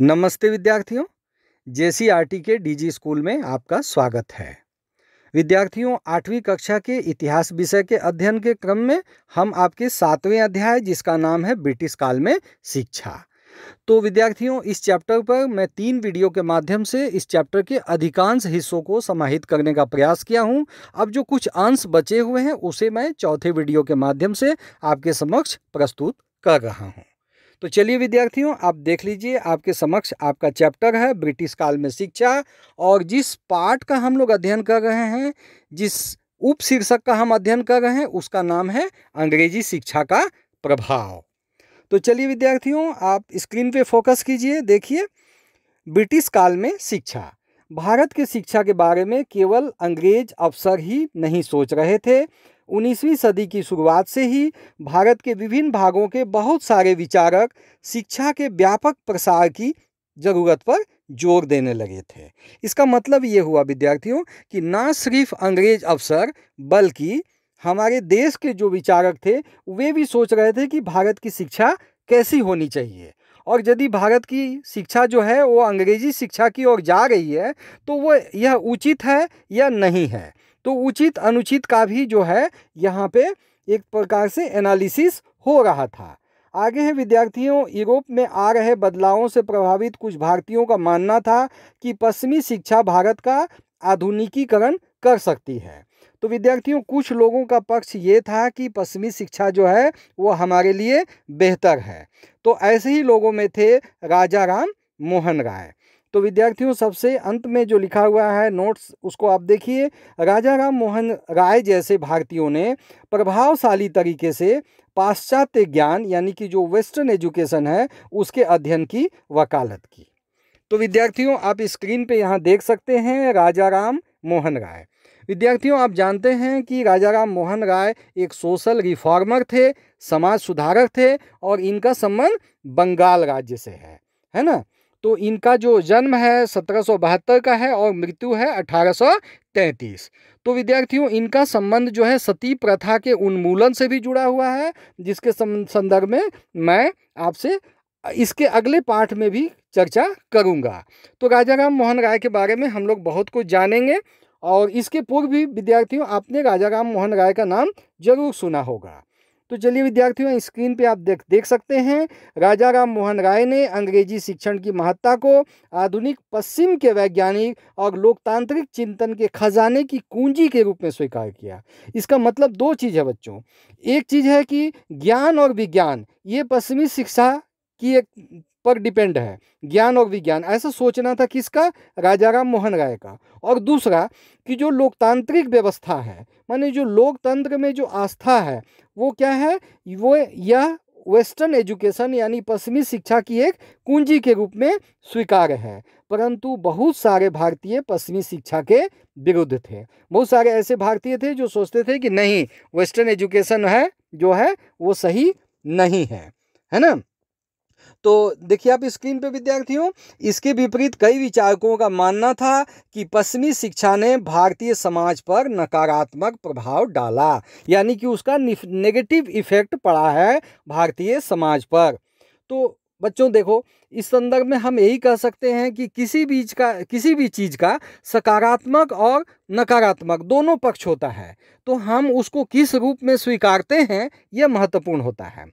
नमस्ते विद्यार्थियों जेसीआरटी के डीजी स्कूल में आपका स्वागत है विद्यार्थियों आठवीं कक्षा के इतिहास विषय के अध्ययन के क्रम में हम आपके सातवें अध्याय जिसका नाम है ब्रिटिश काल में शिक्षा तो विद्यार्थियों इस चैप्टर पर मैं तीन वीडियो के माध्यम से इस चैप्टर के अधिकांश हिस्सों को समाहित करने का प्रयास किया हूं अब जो कुछ अंश बचे हुए हैं उसे मैं चौथे वीडियो के माध्यम से आपके समक्ष प्रस्तुत कर रहा हूं तो चलिए विद्यार्थियों आप देख लीजिए आपके समक्ष आपका चैप्टर है ब्रिटिश काल में शिक्षा और जिस पार्ट का हम लोग अध्ययन कर रहे हैं जिस उप शीर्षक का हम अध्ययन कर रहे हैं उसका नाम है अंग्रेजी शिक्षा का प्रभाव तो चलिए विद्यार्थियों आप स्क्रीन पे फोकस कीजिए देखिए ब्रिटिश काल में शिक्षा भारत के शिक्षा के बारे में केवल अंग्रेज अफसर ही नहीं सोच रहे थे 19वीं सदी की शुरुआत से ही भारत के विभिन्न भागों के बहुत सारे विचारक शिक्षा के व्यापक प्रसार की जरूरत पर जोर देने लगे थे इसका मतलब ये हुआ विद्यार्थियों कि ना सिर्फ अंग्रेज अफसर बल्कि हमारे देश के जो विचारक थे वे भी सोच रहे थे कि भारत की शिक्षा कैसी होनी चाहिए और यदि भारत की शिक्षा जो है वो अंग्रेजी शिक्षा की ओर जा रही है तो वो यह उचित है या नहीं है तो उचित अनुचित का भी जो है यहाँ पे एक प्रकार से एनालिसिस हो रहा था आगे है विद्यार्थियों यूरोप में आ रहे बदलावों से प्रभावित कुछ भारतीयों का मानना था कि पश्चिमी शिक्षा भारत का आधुनिकीकरण कर सकती है तो विद्यार्थियों कुछ लोगों का पक्ष ये था कि पश्चिमी शिक्षा जो है वो हमारे लिए बेहतर है तो ऐसे ही लोगों में थे राजा राम मोहन राय तो विद्यार्थियों सबसे अंत में जो लिखा हुआ है नोट्स उसको आप देखिए राजा राम मोहन राय जैसे भारतीयों ने प्रभावशाली तरीके से पाश्चात्य ज्ञान यानी कि जो वेस्टर्न एजुकेशन है उसके अध्ययन की वकालत की तो विद्यार्थियों आप स्क्रीन पे यहाँ देख सकते हैं राजा राम मोहन राय विद्यार्थियों आप जानते हैं कि राजा राम मोहन राय एक सोशल रिफॉर्मर थे समाज सुधारक थे और इनका संबंध बंगाल राज्य से है है ना तो इनका जो जन्म है सत्रह का है और मृत्यु है अठारह तैंतीस तो विद्यार्थियों इनका संबंध जो है सती प्रथा के उन्मूलन से भी जुड़ा हुआ है जिसके संदर्भ में मैं आपसे इसके अगले पाठ में भी चर्चा करूंगा तो राजा राम मोहन राय के बारे में हम लोग बहुत कुछ जानेंगे और इसके पूर्व भी विद्यार्थियों आपने राजा राम मोहन राय का नाम जरूर सुना होगा तो चलिए विद्यार्थियों स्क्रीन पे आप देख देख सकते हैं राजा राम मोहन राय ने अंग्रेजी शिक्षण की महत्ता को आधुनिक पश्चिम के वैज्ञानिक और लोकतांत्रिक चिंतन के खजाने की कुंजी के रूप में स्वीकार किया इसका मतलब दो चीज़ है बच्चों एक चीज़ है कि ज्ञान और विज्ञान ये पश्चिमी शिक्षा की एक पर डिपेंड है ज्ञान और विज्ञान ऐसा सोचना था किसका राजा राम मोहन राय का और दूसरा कि जो लोकतांत्रिक व्यवस्था है माने जो लोकतंत्र में जो आस्था है वो क्या है वो यह वेस्टर्न एजुकेशन यानी पश्चिमी शिक्षा की एक कुंजी के रूप में स्वीकार है परंतु बहुत सारे भारतीय पश्चिमी शिक्षा के विरुद्ध थे बहुत सारे ऐसे भारतीय थे जो सोचते थे कि नहीं वेस्टर्न एजुकेशन है जो है वो सही नहीं है है ना तो देखिए आप स्क्रीन पर विद्यार्थियों इसके विपरीत कई विचारकों का मानना था कि पश्चिमी शिक्षा ने भारतीय समाज पर नकारात्मक प्रभाव डाला यानी कि उसका नेगेटिव इफेक्ट पड़ा है भारतीय समाज पर तो बच्चों देखो इस संदर्भ में हम यही कह सकते हैं कि किसी बीच का किसी भी चीज़ का सकारात्मक और नकारात्मक दोनों पक्ष होता है तो हम उसको किस रूप में स्वीकारते हैं यह महत्वपूर्ण होता है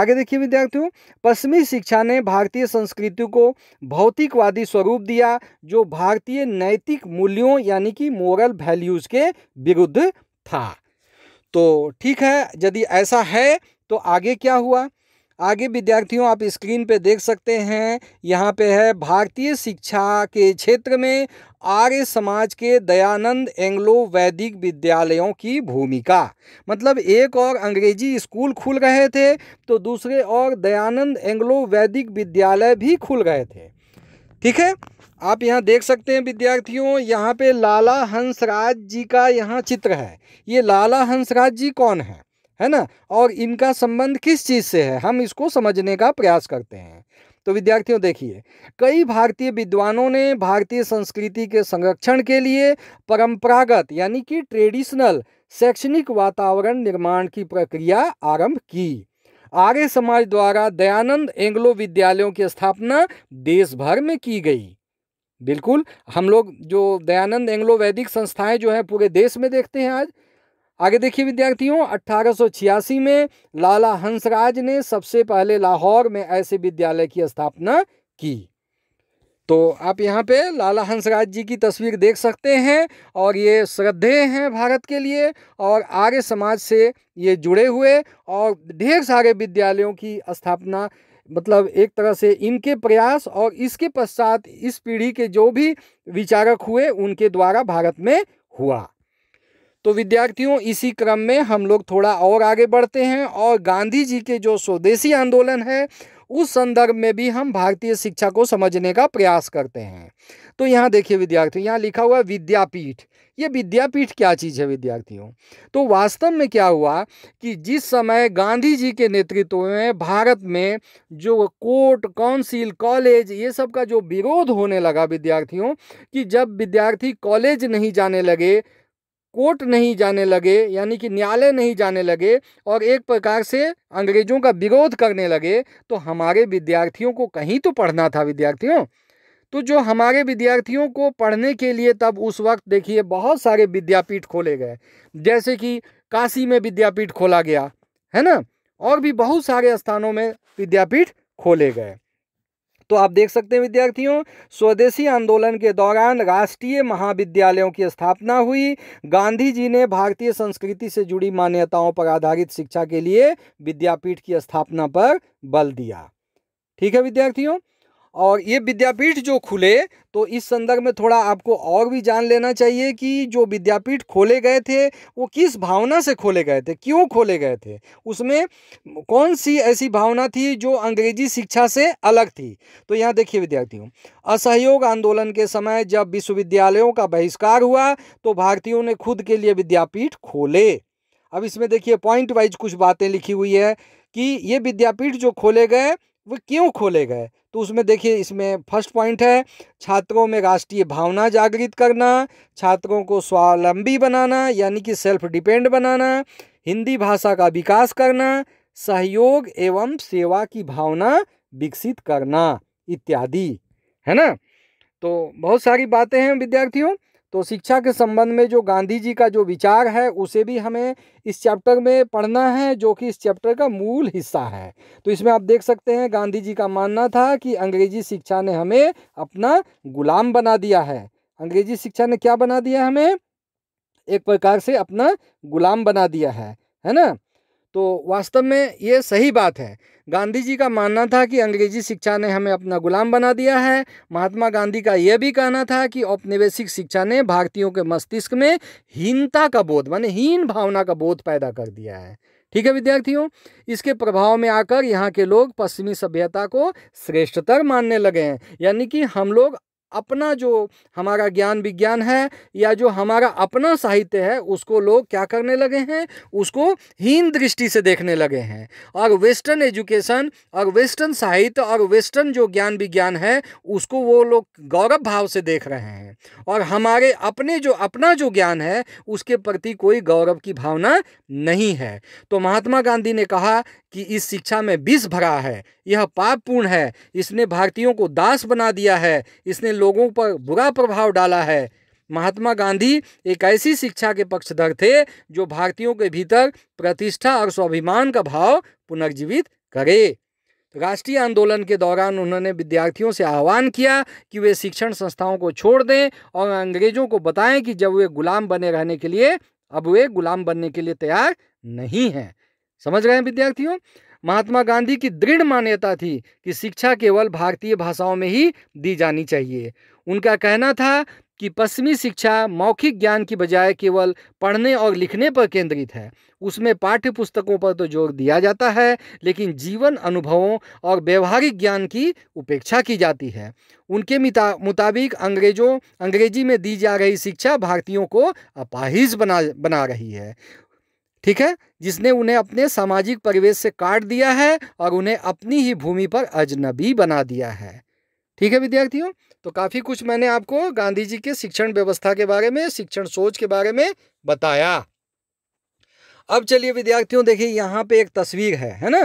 आगे देखिए विद्यार्थियों पश्चिमी शिक्षा ने भारतीय संस्कृति को भौतिकवादी स्वरूप दिया जो भारतीय नैतिक मूल्यों यानी कि मोरल वैल्यूज़ के विरुद्ध था तो ठीक है यदि ऐसा है तो आगे क्या हुआ आगे विद्यार्थियों आप स्क्रीन पे देख सकते हैं यहाँ पे है भारतीय शिक्षा के क्षेत्र में आर्य समाज के दयानंद एंग्लो वैदिक विद्यालयों की भूमिका मतलब एक और अंग्रेजी स्कूल खुल रहे थे तो दूसरे और दयानंद एंग्लो वैदिक विद्यालय भी खुल गए थे ठीक है आप यहाँ देख सकते हैं विद्यार्थियों यहाँ पे लाला हंसराज जी का यहाँ चित्र है ये लाला हंसराज जी कौन है है ना और इनका संबंध किस चीज़ से है हम इसको समझने का प्रयास करते हैं तो विद्यार्थियों देखिए कई भारतीय विद्वानों ने भारतीय संस्कृति के संरक्षण के लिए परंपरागत यानी कि ट्रेडिशनल शैक्षणिक वातावरण निर्माण की प्रक्रिया आरंभ की आर्य समाज द्वारा दयानंद एंग्लो विद्यालयों की स्थापना देश भर में की गई बिल्कुल हम लोग जो दयानंद एंग्लो वैदिक संस्थाएं जो हैं पूरे देश में देखते हैं आज आगे देखिए विद्यार्थियों अठारह में लाला हंसराज ने सबसे पहले लाहौर में ऐसे विद्यालय की स्थापना की तो आप यहाँ पे लाला हंसराज जी की तस्वीर देख सकते हैं और ये श्रद्धेय हैं भारत के लिए और आर्य समाज से ये जुड़े हुए और ढेर सारे विद्यालयों की स्थापना मतलब एक तरह से इनके प्रयास और इसके पश्चात इस पीढ़ी के जो भी विचारक हुए उनके द्वारा भारत में हुआ तो विद्यार्थियों इसी क्रम में हम लोग थोड़ा और आगे बढ़ते हैं और गांधी जी के जो स्वदेशी आंदोलन है उस संदर्भ में भी हम भारतीय शिक्षा को समझने का प्रयास करते हैं तो यहाँ देखिए विद्यार्थी यहाँ लिखा हुआ है विद्यापीठ ये विद्यापीठ क्या चीज़ है विद्यार्थियों तो वास्तव में क्या हुआ कि जिस समय गांधी जी के नेतृत्व में भारत में जो कोर्ट काउंसिल कॉलेज ये सब का जो विरोध होने लगा विद्यार्थियों कि जब विद्यार्थी कॉलेज नहीं जाने लगे कोर्ट नहीं जाने लगे यानी कि न्यायालय नहीं जाने लगे और एक प्रकार से अंग्रेजों का विरोध करने लगे तो हमारे विद्यार्थियों को कहीं तो पढ़ना था विद्यार्थियों तो जो हमारे विद्यार्थियों को पढ़ने के लिए तब उस वक्त देखिए बहुत सारे विद्यापीठ खोले गए जैसे कि काशी में विद्यापीठ खोला गया है ना और भी बहुत सारे स्थानों में विद्यापीठ खोले गए तो आप देख सकते हैं विद्यार्थियों स्वदेशी आंदोलन के दौरान राष्ट्रीय महाविद्यालयों की स्थापना हुई गांधी जी ने भारतीय संस्कृति से जुड़ी मान्यताओं पर आधारित शिक्षा के लिए विद्यापीठ की स्थापना पर बल दिया ठीक है विद्यार्थियों और ये विद्यापीठ जो खुले तो इस संदर्भ में थोड़ा आपको और भी जान लेना चाहिए कि जो विद्यापीठ खोले गए थे वो किस भावना से खोले गए थे क्यों खोले गए थे उसमें कौन सी ऐसी भावना थी जो अंग्रेजी शिक्षा से अलग थी तो यहाँ देखिए विद्यार्थियों असहयोग आंदोलन के समय जब विश्वविद्यालयों का बहिष्कार हुआ तो भारतीयों ने खुद के लिए विद्यापीठ खोले अब इसमें देखिए पॉइंट वाइज कुछ बातें लिखी हुई है कि ये विद्यापीठ जो खोले गए वो क्यों खोले गए तो उसमें देखिए इसमें फर्स्ट पॉइंट है छात्रों में राष्ट्रीय भावना जागृत करना छात्रों को स्वावलंबी बनाना यानी कि सेल्फ डिपेंड बनाना हिंदी भाषा का विकास करना सहयोग एवं सेवा की भावना विकसित करना इत्यादि है ना तो बहुत सारी बातें हैं विद्यार्थियों तो शिक्षा के संबंध में जो गांधी जी का जो विचार है उसे भी हमें इस चैप्टर में पढ़ना है जो कि इस चैप्टर का मूल हिस्सा है तो इसमें आप देख सकते हैं गांधी जी का मानना था कि अंग्रेजी शिक्षा ने हमें अपना गुलाम बना दिया है अंग्रेजी शिक्षा ने क्या बना दिया हमें एक प्रकार से अपना गुलाम बना दिया है है ना तो वास्तव में ये सही बात है गांधी जी का मानना था कि अंग्रेजी शिक्षा ने हमें अपना गुलाम बना दिया है महात्मा गांधी का यह भी कहना था कि औपनिवेशिक शिक्षा ने भारतीयों के मस्तिष्क में हीनता का बोध माने हीन भावना का बोध पैदा कर दिया है ठीक है विद्यार्थियों इसके प्रभाव में आकर यहाँ के लोग पश्चिमी सभ्यता को श्रेष्ठतर मानने लगे हैं यानी कि हम लोग अपना जो हमारा ज्ञान विज्ञान है या जो हमारा अपना साहित्य है उसको लोग क्या करने लगे हैं उसको हीन दृष्टि से देखने लगे हैं और वेस्टर्न एजुकेशन और वेस्टर्न साहित्य और वेस्टर्न जो ज्ञान विज्ञान है उसको वो लोग गौरव भाव से देख रहे हैं और हमारे अपने जो अपना जो ज्ञान है उसके प्रति कोई गौरव की भावना नहीं है तो महात्मा गांधी ने कहा कि इस शिक्षा में विष भरा है यह पापपूर्ण है इसने भारतीयों को दास बना दिया है इसने लोगों पर बुरा प्रभाव डाला है महात्मा गांधी एक ऐसी शिक्षा के पक्षधर थे जो भारतीयों के भीतर प्रतिष्ठा और स्वाभिमान का भाव पुनर्जीवित करे राष्ट्रीय आंदोलन के दौरान उन्होंने विद्यार्थियों से आह्वान किया कि वे शिक्षण संस्थाओं को छोड़ दें और अंग्रेजों को बताएं कि जब वे गुलाम बने रहने के लिए अब वे गुलाम बनने के लिए तैयार नहीं हैं समझ रहे हैं विद्यार्थियों महात्मा गांधी की दृढ़ मान्यता थी कि शिक्षा केवल भारतीय भाषाओं में ही दी जानी चाहिए उनका कहना था कि पश्चिमी शिक्षा मौखिक ज्ञान की बजाय केवल पढ़ने और लिखने पर केंद्रित है उसमें पाठ्य पुस्तकों पर तो जोर दिया जाता है लेकिन जीवन अनुभवों और व्यवहारिक ज्ञान की उपेक्षा की जाती है उनके मुताबिक अंग्रेजों अंग्रेजी में दी जा रही शिक्षा भारतीयों को अपाहिज बना बना रही है ठीक है जिसने उन्हें अपने सामाजिक परिवेश से काट दिया है और उन्हें अपनी ही भूमि पर अजनबी बना दिया है ठीक है विद्यार्थियों तो काफ़ी कुछ मैंने आपको गांधी जी के शिक्षण व्यवस्था के बारे में शिक्षण सोच के बारे में बताया अब चलिए विद्यार्थियों देखिए यहाँ पे एक तस्वीर है है ना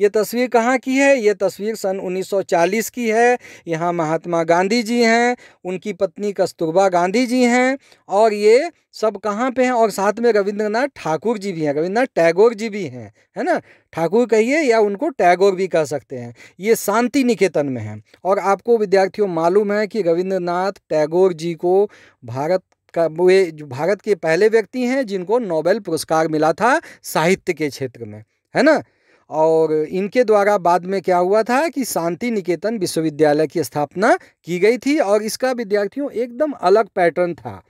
ये तस्वीर कहाँ की है ये तस्वीर सन 1940 की है यहाँ महात्मा गांधी जी हैं उनकी पत्नी कस्तूरबा गांधी जी हैं और ये सब कहाँ पे हैं और साथ में रविंद्रनाथ ठाकुर जी भी हैं रविंद्रनाथ टैगोर जी भी हैं है ना ठाकुर कहिए या उनको टैगोर भी कह सकते हैं ये शांति निकेतन में हैं और आपको विद्यार्थियों मालूम है कि रविंद्रनाथ टैगोर जी को भारत का वे भारत के पहले व्यक्ति हैं जिनको नोबेल पुरस्कार मिला था साहित्य के क्षेत्र में है ना और इनके द्वारा बाद में क्या हुआ था कि शांति निकेतन विश्वविद्यालय की स्थापना की गई थी और इसका विद्यार्थियों एकदम अलग पैटर्न था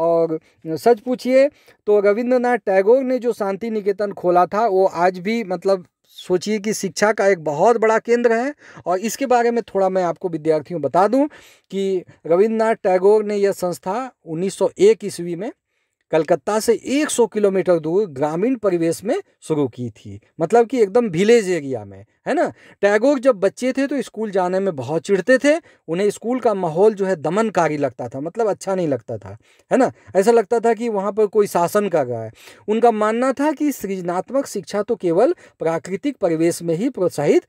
और सच पूछिए तो रविंद्रनाथ टैगोर ने जो शांति निकेतन खोला था वो आज भी मतलब सोचिए कि शिक्षा का एक बहुत बड़ा केंद्र है और इसके बारे में थोड़ा मैं आपको विद्यार्थियों बता दूं कि रविंद्रनाथ टैगोर ने यह संस्था 1901 ईस्वी में कलकत्ता से 100 किलोमीटर दूर ग्रामीण परिवेश में शुरू की थी मतलब कि एकदम विलेज एरिया में है ना टैगोर जब बच्चे थे तो स्कूल जाने में बहुत चिढ़ते थे उन्हें स्कूल का माहौल जो है दमनकारी लगता था मतलब अच्छा नहीं लगता था है ना ऐसा लगता था कि वहाँ पर कोई शासन कर रहा है उनका मानना था कि सृजनात्मक शिक्षा तो केवल प्राकृतिक परिवेश में ही प्रोत्साहित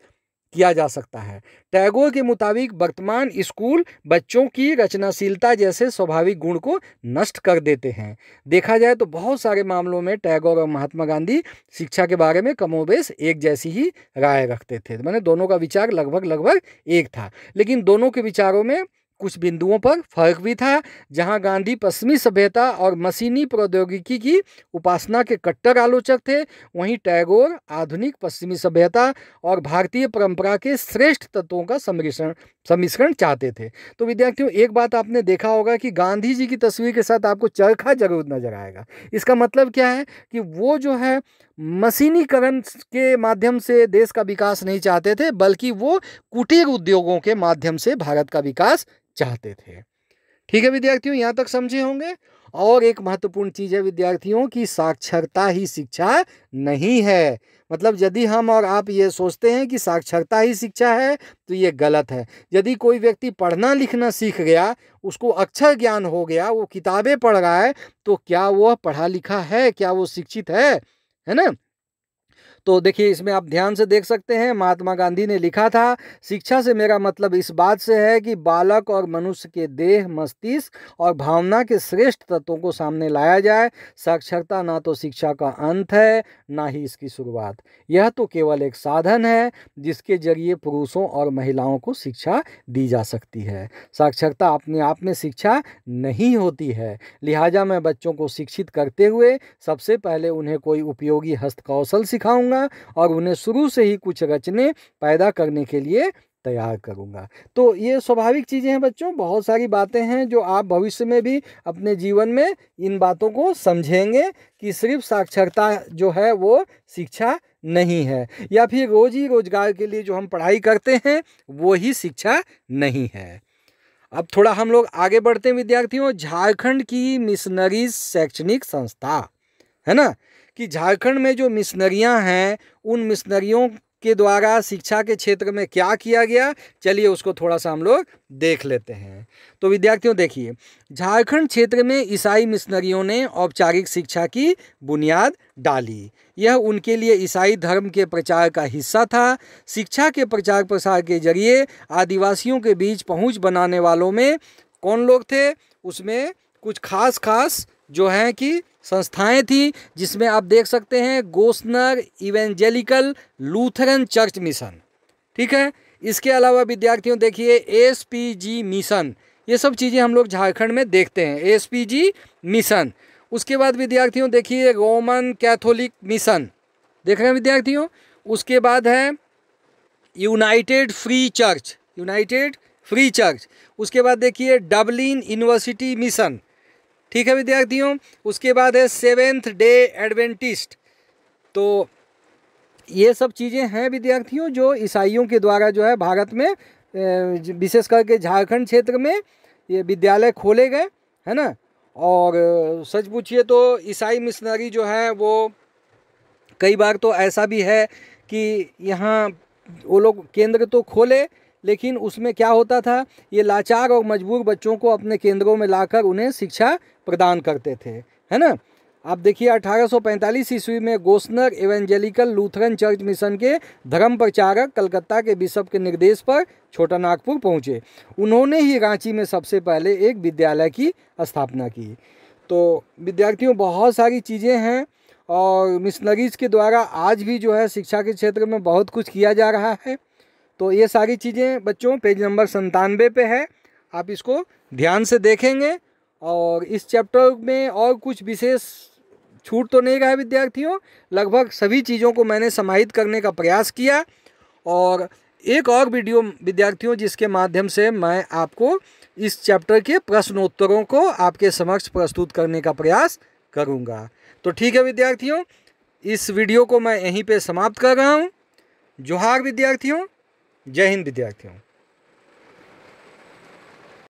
किया जा सकता है टैगोर के मुताबिक वर्तमान स्कूल बच्चों की रचनाशीलता जैसे स्वाभाविक गुण को नष्ट कर देते हैं देखा जाए तो बहुत सारे मामलों में टैगोर और महात्मा गांधी शिक्षा के बारे में कमोबेश एक जैसी ही राय रखते थे मैंने दोनों का विचार लगभग लगभग एक था लेकिन दोनों के विचारों में कुछ बिंदुओं पर फर्क भी था जहां गांधी पश्चिमी सभ्यता और मशीनी प्रौद्योगिकी की उपासना के कट्टर आलोचक थे वहीं टैगोर आधुनिक पश्चिमी सभ्यता और भारतीय परंपरा के श्रेष्ठ तत्वों का सम्मिश्रण सम्मिश्रण चाहते थे तो विद्यार्थियों एक बात आपने देखा होगा कि गांधी जी की तस्वीर के साथ आपको चरखा जरूर नजर आएगा इसका मतलब क्या है कि वो जो है मशीनीकरण के माध्यम से देश का विकास नहीं चाहते थे बल्कि वो कुटीर उद्योगों के माध्यम से भारत का विकास चाहते थे ठीक है विद्यार्थियों यहाँ तक समझे होंगे और एक महत्वपूर्ण चीज़ है विद्यार्थियों की साक्षरता ही शिक्षा नहीं है मतलब यदि हम और आप ये सोचते हैं कि साक्षरता ही शिक्षा है तो ये गलत है यदि कोई व्यक्ति पढ़ना लिखना सीख गया उसको अक्षर ज्ञान हो गया वो किताबें पढ़ रहा है तो क्या वह पढ़ा लिखा है क्या वो शिक्षित है है ना तो देखिए इसमें आप ध्यान से देख सकते हैं महात्मा गांधी ने लिखा था शिक्षा से मेरा मतलब इस बात से है कि बालक और मनुष्य के देह मस्तिष्क और भावना के श्रेष्ठ तत्वों को सामने लाया जाए साक्षरता ना तो शिक्षा का अंत है ना ही इसकी शुरुआत यह तो केवल एक साधन है जिसके जरिए पुरुषों और महिलाओं को शिक्षा दी जा सकती है साक्षरता अपने आप में शिक्षा नहीं होती है लिहाजा मैं बच्चों को शिक्षित करते हुए सबसे पहले उन्हें कोई उपयोगी हस्तकौशल सिखाऊंगा करूंगा और उन्हें शुरू से ही कुछ रचने पैदा करने के लिए तैयार करूंगा तो ये स्वाभाविक चीज़ें हैं बच्चों बहुत सारी बातें हैं जो आप भविष्य में भी अपने जीवन में इन बातों को समझेंगे कि सिर्फ साक्षरता जो है वो शिक्षा नहीं है या फिर रोज़ ही रोज़गार के लिए जो हम पढ़ाई करते हैं वो ही शिक्षा नहीं है अब थोड़ा हम लोग आगे बढ़ते हैं विद्यार्थियों झारखंड की मिशनरीज शैक्षणिक संस्था है ना कि झारखंड में जो मिशनरियाँ हैं उन मिशनरियों के द्वारा शिक्षा के क्षेत्र में क्या किया गया चलिए उसको थोड़ा सा हम लोग देख लेते हैं तो विद्यार्थियों देखिए झारखंड क्षेत्र में ईसाई मिशनरियों ने औपचारिक शिक्षा की बुनियाद डाली यह उनके लिए ईसाई धर्म के प्रचार का हिस्सा था शिक्षा के प्रचार प्रसार के जरिए आदिवासियों के बीच पहुँच बनाने वालों में कौन लोग थे उसमें कुछ खास खास जो हैं कि संस्थाएं थी जिसमें आप देख सकते हैं Gossner Evangelical Lutheran Church mission ठीक है इसके अलावा विद्यार्थियों देखिए एस पी जी मिशन ये सब चीज़ें हम लोग झारखंड में देखते हैं एस पी जी मिशन उसके बाद विद्यार्थियों देखिए रोमन कैथोलिक मिशन देख रहे हैं विद्यार्थियों उसके बाद है United Free Church United Free Church उसके बाद देखिए डबलिन यूनिवर्सिटी मिशन ठीक है विद्यार्थियों उसके बाद है सेवेंथ डे एडवेंटिस्ट तो ये सब चीज़ें हैं विद्यार्थियों जो ईसाइयों के द्वारा जो है भारत में विशेष करके झारखंड क्षेत्र में ये विद्यालय खोले गए है ना और सच पूछिए तो ईसाई मिशनरी जो है वो कई बार तो ऐसा भी है कि यहाँ वो लोग केंद्र तो खोले लेकिन उसमें क्या होता था ये लाचार और मजबूर बच्चों को अपने केंद्रों में लाकर उन्हें शिक्षा प्रदान करते थे है ना आप देखिए 1845 ईस्वी में Gossner Evangelical Lutheran Church Mission के धर्म प्रचारक कलकत्ता के बिशप के निर्देश पर छोटा नागपुर पहुँचे उन्होंने ही रांची में सबसे पहले एक विद्यालय की स्थापना की तो विद्यार्थियों बहुत सारी चीज़ें हैं और मिशनरीज़ के द्वारा आज भी जो है शिक्षा के क्षेत्र में बहुत कुछ किया जा रहा है तो ये सारी चीज़ें बच्चों पेज नंबर संतानवे पे है आप इसको ध्यान से देखेंगे और इस चैप्टर में और कुछ विशेष छूट तो नहीं रहा विद्यार्थियों लगभग सभी चीज़ों को मैंने समाहित करने का प्रयास किया और एक और वीडियो विद्यार्थियों जिसके माध्यम से मैं आपको इस चैप्टर के प्रश्नोत्तरों को आपके समक्ष प्रस्तुत करने का प्रयास करूँगा तो ठीक है विद्यार्थियों इस वीडियो को मैं यहीं पे समाप्त कर रहा हूँ जोहार विद्यार्थियों जय हिंद विद्यार्थियों